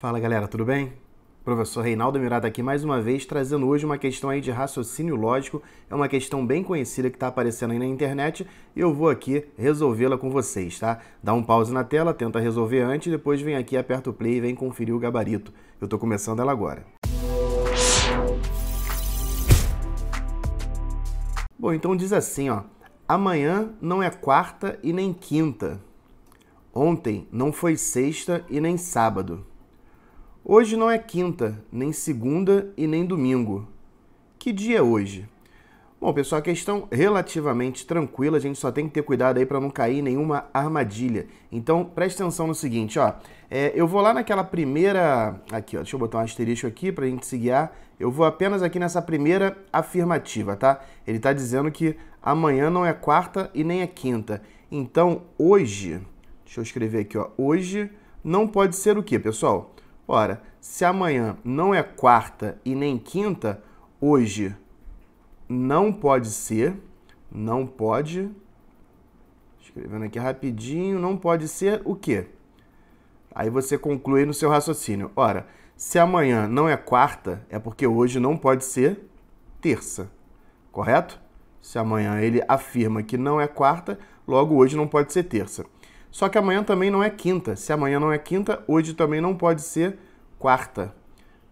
Fala galera, tudo bem? Professor Reinaldo Mirada aqui mais uma vez trazendo hoje uma questão aí de raciocínio lógico, é uma questão bem conhecida que está aparecendo aí na internet e eu vou aqui resolvê-la com vocês, tá? Dá um pause na tela, tenta resolver antes, depois vem aqui, aperta o play e vem conferir o gabarito. Eu estou começando ela agora. Bom, então diz assim, ó. Amanhã não é quarta e nem quinta. Ontem não foi sexta e nem sábado. Hoje não é quinta, nem segunda e nem domingo. Que dia é hoje? Bom, pessoal, a questão relativamente tranquila, a gente só tem que ter cuidado aí para não cair em nenhuma armadilha. Então, preste atenção no seguinte, ó. É, eu vou lá naquela primeira... Aqui, ó, deixa eu botar um asterisco aqui para a gente se guiar. Eu vou apenas aqui nessa primeira afirmativa, tá? Ele está dizendo que amanhã não é quarta e nem é quinta. Então, hoje... Deixa eu escrever aqui, ó. Hoje não pode ser o quê, pessoal? Ora, se amanhã não é quarta e nem quinta, hoje não pode ser, não pode. Escrevendo aqui rapidinho, não pode ser o quê? Aí você conclui no seu raciocínio. Ora, se amanhã não é quarta, é porque hoje não pode ser terça. Correto? Se amanhã ele afirma que não é quarta, logo hoje não pode ser terça. Só que amanhã também não é quinta. Se amanhã não é quinta, hoje também não pode ser quarta.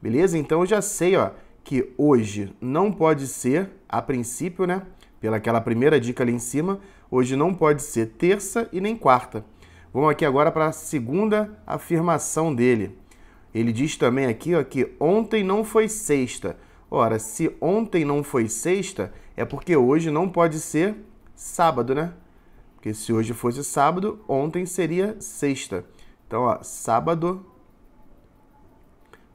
Beleza? Então eu já sei, ó, que hoje não pode ser, a princípio, né? Pela aquela primeira dica ali em cima, hoje não pode ser terça e nem quarta. Vamos aqui agora para a segunda afirmação dele. Ele diz também aqui ó, que ontem não foi sexta. Ora, se ontem não foi sexta, é porque hoje não pode ser sábado, né? Porque se hoje fosse sábado, ontem seria sexta. Então, ó, sábado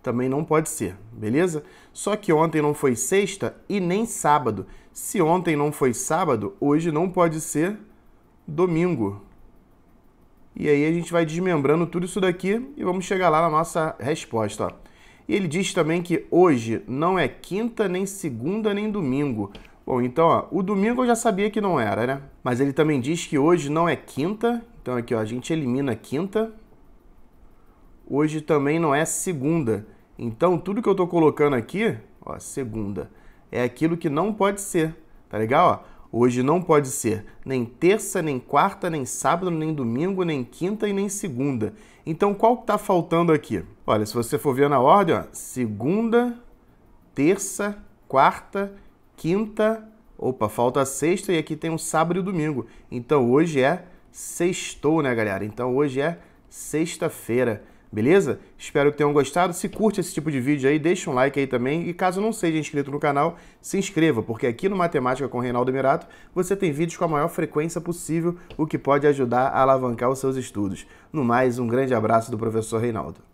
também não pode ser, beleza? Só que ontem não foi sexta e nem sábado. Se ontem não foi sábado, hoje não pode ser domingo. E aí a gente vai desmembrando tudo isso daqui e vamos chegar lá na nossa resposta. Ó. E ele diz também que hoje não é quinta, nem segunda, nem domingo. Bom, então, ó, o domingo eu já sabia que não era, né? Mas ele também diz que hoje não é quinta. Então aqui, ó, a gente elimina quinta, hoje também não é segunda. Então, tudo que eu estou colocando aqui, ó, segunda, é aquilo que não pode ser, tá legal? Ó, hoje não pode ser nem terça, nem quarta, nem sábado, nem domingo, nem quinta e nem segunda. Então, qual que está faltando aqui? Olha, se você for ver na ordem, ó, segunda, terça, quarta, quinta, opa, falta sexta e aqui tem um sábado e domingo. Então, hoje é sextou, né, galera? Então, hoje é sexta-feira. Beleza? Espero que tenham gostado. Se curte esse tipo de vídeo aí, deixa um like aí também. E caso não seja inscrito no canal, se inscreva, porque aqui no Matemática com Reinaldo Mirato você tem vídeos com a maior frequência possível, o que pode ajudar a alavancar os seus estudos. No mais, um grande abraço do professor Reinaldo.